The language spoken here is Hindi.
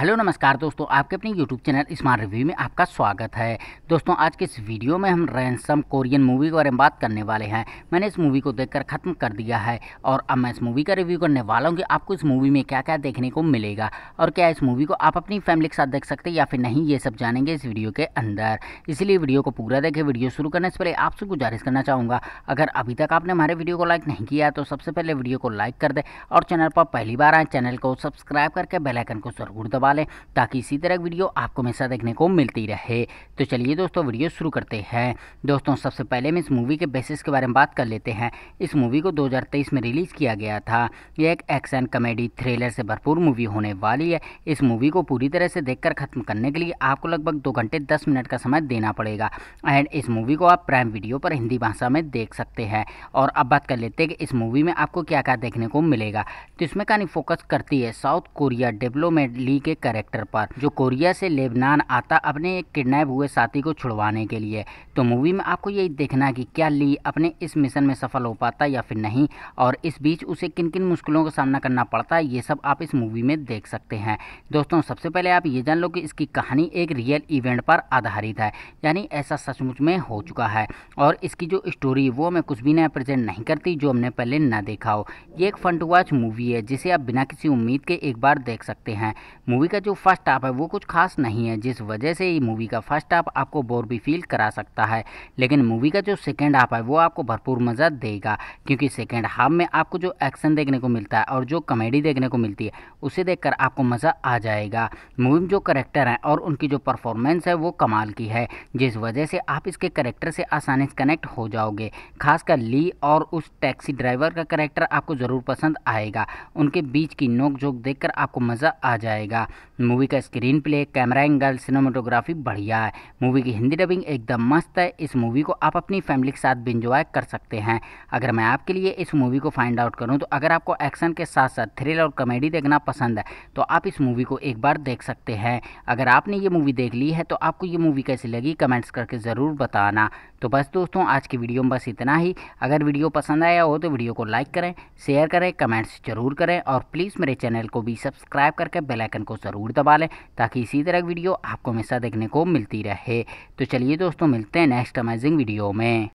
हेलो नमस्कार दोस्तों आपके अपने यूट्यूब चैनल स्मार्ट रिव्यू में आपका स्वागत है दोस्तों आज के इस वीडियो में हम रैनसम कोरियन मूवी के बारे में बात करने वाले हैं मैंने इस मूवी को देखकर ख़त्म कर दिया है और अब मैं इस मूवी का रिव्यू करने वाला हूँ कि आपको इस मूवी में क्या क्या देखने को मिलेगा और क्या इस मूवी को आप अपनी फैमिली के साथ देख सकते हैं या फिर नहीं ये सब जानेंगे इस वीडियो के अंदर इसलिए वीडियो को पूरा देखें वीडियो शुरू करने से पहले आपसे गुजारिश करना चाहूँगा अगर अभी तक आपने हमारे वीडियो को लाइक नहीं किया तो सबसे पहले वीडियो को लाइक कर दें और चैनल पर पहली बार आए चैनल को सब्सक्राइब करके बेलाइकन को ज़रूर दबा करवा लें ताकि इसी तरह वीडियो आपको हमेशा देखने को मिलती रहे तो चलिए दोस्तों वीडियो शुरू करते हैं दोस्तों सबसे पहले मैं इस मूवी के बेसिस के बारे में बात कर लेते हैं इस मूवी को दो में रिलीज़ किया गया था यह एक एक्शन कॉमेडी थ्रिलर से भरपूर मूवी होने वाली है इस मूवी को पूरी तरह से देखकर ख़त्म करने के लिए आपको लगभग दो घंटे दस मिनट का समय देना पड़ेगा एंड इस मूवी को आप प्राइम वीडियो पर हिंदी भाषा में देख सकते हैं और अब बात कर लेते हैं कि इस मूवी में आपको क्या क्या देखने को मिलेगा तो इसमें कहानी फोकस करती है साउथ कोरिया डेवलपमेंट लीग के कैरेक्टर पर जो कोरिया से लेबनान आता अपने एक किडनैप हुए साथी को छुड़वाने के लिए तो मूवी में आपको यही देखना कि क्या ली अपने इस मिशन में सफल हो पाता या फिर नहीं और इस बीच उसे किन किन मुश्किलों का सामना करना पड़ता है ये सब आप इस मूवी में देख सकते हैं दोस्तों सबसे पहले आप ये जान लो कि इसकी कहानी एक रियल इवेंट पर आधारित है यानी ऐसा सचमुच में हो चुका है और इसकी जो स्टोरी वो हमें कुछ भी नया प्रेजेंट नहीं करती जो हमने पहले ना देखा हो ये एक फन वॉच मूवी है जिसे आप बिना किसी उम्मीद के एक बार देख सकते हैं मूवी का जो फर्स्ट हाफ है वो कुछ खास नहीं है जिस वजह से ये मूवी का फर्स्ट हाफ आपको बोर भी फील करा सकता है लेकिन मूवी का जो सेकेंड हाफ है वो आपको भरपूर मज़ा देगा क्योंकि सेकेंड हाफ में आपको जो एक्शन देखने को मिलता है और जो कॉमेडी देखने को मिलती है उसे देख आपको मज़ा आ जाएगा मूवी में जो करेक्टर हैं और उनकी जो परफॉर्मेंस है वो कमाल की है जिस वजह से आप इसके करेक्टर से आसानी से कनेक्ट हो जाओगे खासकर ली और उस टैक्सी ड्राइवर का करेक्टर आपको ज़रूर पसंद आएगा उनके बीच की नोक देखकर आपको मज़ा आ जाएगा मूवी का screenplay camera angle cinematography बढ़िया है मूवी की हिंदी डबिंग एकदम मस्त है इस मूवी को आप अपनी फैमिली के साथ भी इंजॉय कर सकते हैं अगर मैं आपके लिए इस मूवी को फाइंड आउट करूँ तो अगर आपको एक्शन के साथ साथ थ्रिल और कॉमेडी देखना पसंद है तो आप इस मूवी को एक बार देख सकते हैं अगर आपने ये मूवी देख ली है तो आपको ये मूवी कैसी लगी कमेंट्स करके ज़रूर बताना तो बस दोस्तों आज की वीडियो में बस इतना ही अगर वीडियो पसंद आया हो तो वीडियो को लाइक करें शेयर करें कमेंट्स जरूर करें और प्लीज़ मेरे चैनल को भी सब्सक्राइब करके बेलाइकन को ज़रूर दबा लें ताकि इसी तरह की वीडियो आपको हमेशा देखने को मिलती रहे तो चलिए दोस्तों मिलते हैं नेक्स्ट अमेजिंग वीडियो में